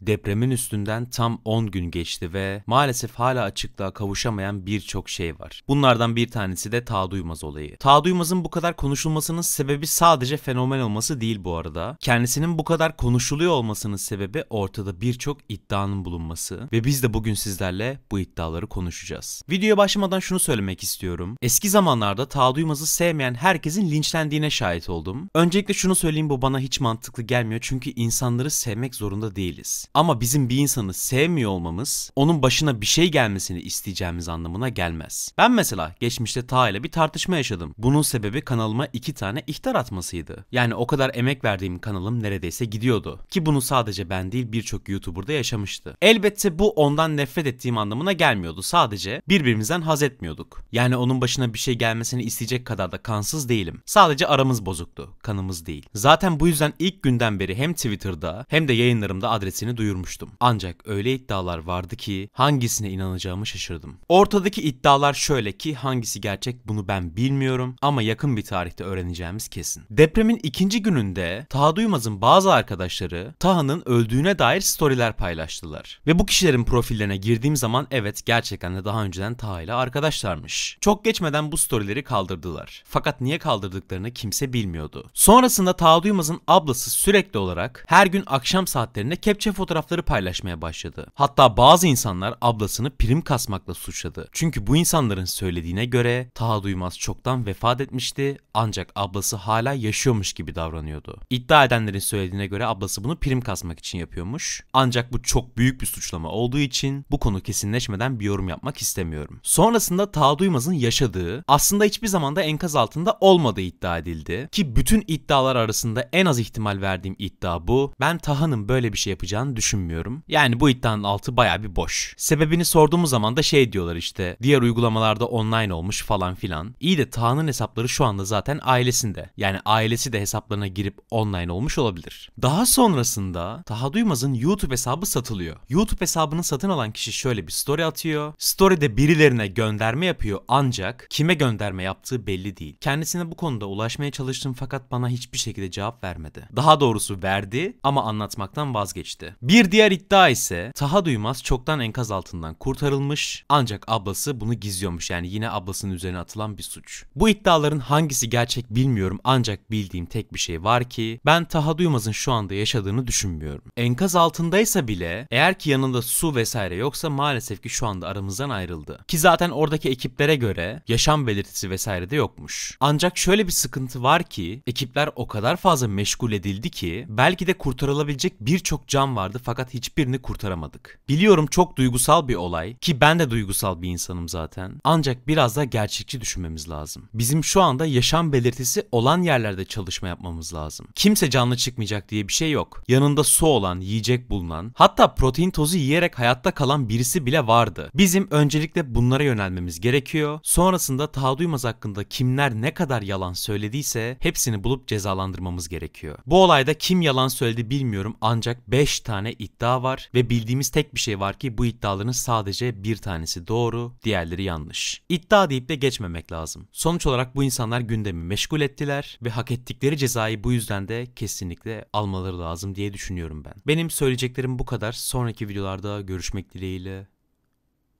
Depremin üstünden tam 10 gün geçti ve maalesef hala açıklığa kavuşamayan birçok şey var. Bunlardan bir tanesi de Tağ Duymaz olayı. Tağ Duymaz'ın bu kadar konuşulmasının sebebi sadece fenomen olması değil bu arada. Kendisinin bu kadar konuşuluyor olmasının sebebi ortada birçok iddianın bulunması ve biz de bugün sizlerle bu iddiaları konuşacağız. Videoya başlamadan şunu söylemek istiyorum. Eski zamanlarda Tağ Duymaz'ı sevmeyen herkesin linçlendiğine şahit oldum. Öncelikle şunu söyleyeyim bu bana hiç mantıklı gelmiyor çünkü insanları sevmek zorunda değiliz. Ama bizim bir insanı sevmiyor olmamız onun başına bir şey gelmesini isteyeceğimiz anlamına gelmez. Ben mesela geçmişte Ta ile bir tartışma yaşadım. Bunun sebebi kanalıma iki tane ihtar atmasıydı. Yani o kadar emek verdiğim kanalım neredeyse gidiyordu. Ki bunu sadece ben değil birçok YouTuber'da yaşamıştı. Elbette bu ondan nefret ettiğim anlamına gelmiyordu. Sadece birbirimizden haz etmiyorduk. Yani onun başına bir şey gelmesini isteyecek kadar da kansız değilim. Sadece aramız bozuktu. Kanımız değil. Zaten bu yüzden ilk günden beri hem Twitter'da hem de yayınlarımda adresini duyurmuştum. Ancak öyle iddialar vardı ki hangisine inanacağımı şaşırdım. Ortadaki iddialar şöyle ki hangisi gerçek bunu ben bilmiyorum ama yakın bir tarihte öğreneceğimiz kesin. Depremin ikinci gününde Taha Duymaz'ın bazı arkadaşları Taha'nın öldüğüne dair storyler paylaştılar. Ve bu kişilerin profillerine girdiğim zaman evet gerçekten de daha önceden Taha ile arkadaşlarmış. Çok geçmeden bu storyleri kaldırdılar. Fakat niye kaldırdıklarını kimse bilmiyordu. Sonrasında Taha Duymaz'ın ablası sürekli olarak her gün akşam saatlerinde kepçe fotoğrafı fotoğrafları paylaşmaya başladı. Hatta bazı insanlar ablasını prim kasmakla suçladı. Çünkü bu insanların söylediğine göre Taha Duymaz çoktan vefat etmişti ancak ablası hala yaşıyormuş gibi davranıyordu. İddia edenlerin söylediğine göre ablası bunu prim kasmak için yapıyormuş. Ancak bu çok büyük bir suçlama olduğu için bu konu kesinleşmeden bir yorum yapmak istemiyorum. Sonrasında Taha Duymaz'ın yaşadığı aslında hiçbir zamanda enkaz altında olmadığı iddia edildi. Ki bütün iddialar arasında en az ihtimal verdiğim iddia bu. Ben Taha'nın böyle bir şey yapacağını düşünmüyorum. Yani bu iddianın altı baya bir boş. Sebebini sorduğumuz zaman da şey diyorlar işte diğer uygulamalarda online olmuş falan filan. İyi de Taha'nın hesapları şu anda zaten ailesinde. Yani ailesi de hesaplarına girip online olmuş olabilir. Daha sonrasında Taha Duymaz'ın YouTube hesabı satılıyor. YouTube hesabını satın alan kişi şöyle bir story atıyor. Story'de birilerine gönderme yapıyor ancak kime gönderme yaptığı belli değil. Kendisine bu konuda ulaşmaya çalıştım fakat bana hiçbir şekilde cevap vermedi. Daha doğrusu verdi ama anlatmaktan vazgeçti. Bir diğer iddia ise Taha Duymaz çoktan enkaz altından kurtarılmış ancak ablası bunu gizliyormuş yani yine ablasının üzerine atılan bir suç. Bu iddiaların hangisi gerçek bilmiyorum ancak bildiğim tek bir şey var ki ben Taha Duymaz'ın şu anda yaşadığını düşünmüyorum. Enkaz altındaysa bile eğer ki yanında su vesaire yoksa maalesef ki şu anda aramızdan ayrıldı. Ki zaten oradaki ekiplere göre yaşam belirtisi vesaire de yokmuş. Ancak şöyle bir sıkıntı var ki ekipler o kadar fazla meşgul edildi ki belki de kurtarılabilecek birçok can vardı fakat hiçbirini kurtaramadık. Biliyorum çok duygusal bir olay ki ben de duygusal bir insanım zaten. Ancak biraz da gerçekçi düşünmemiz lazım. Bizim şu anda yaşam belirtisi olan yerlerde çalışma yapmamız lazım. Kimse canlı çıkmayacak diye bir şey yok. Yanında su olan, yiyecek bulunan, hatta protein tozu yiyerek hayatta kalan birisi bile vardı. Bizim öncelikle bunlara yönelmemiz gerekiyor. Sonrasında Taha Duymaz hakkında kimler ne kadar yalan söylediyse hepsini bulup cezalandırmamız gerekiyor. Bu olayda kim yalan söyledi bilmiyorum ancak 5 tane tane iddia var ve bildiğimiz tek bir şey var ki bu iddiaların sadece bir tanesi doğru, diğerleri yanlış. İddia deyip de geçmemek lazım. Sonuç olarak bu insanlar gündemi meşgul ettiler ve hak ettikleri cezayı bu yüzden de kesinlikle almaları lazım diye düşünüyorum ben. Benim söyleyeceklerim bu kadar. Sonraki videolarda görüşmek dileğiyle.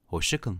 Hoşçakalın.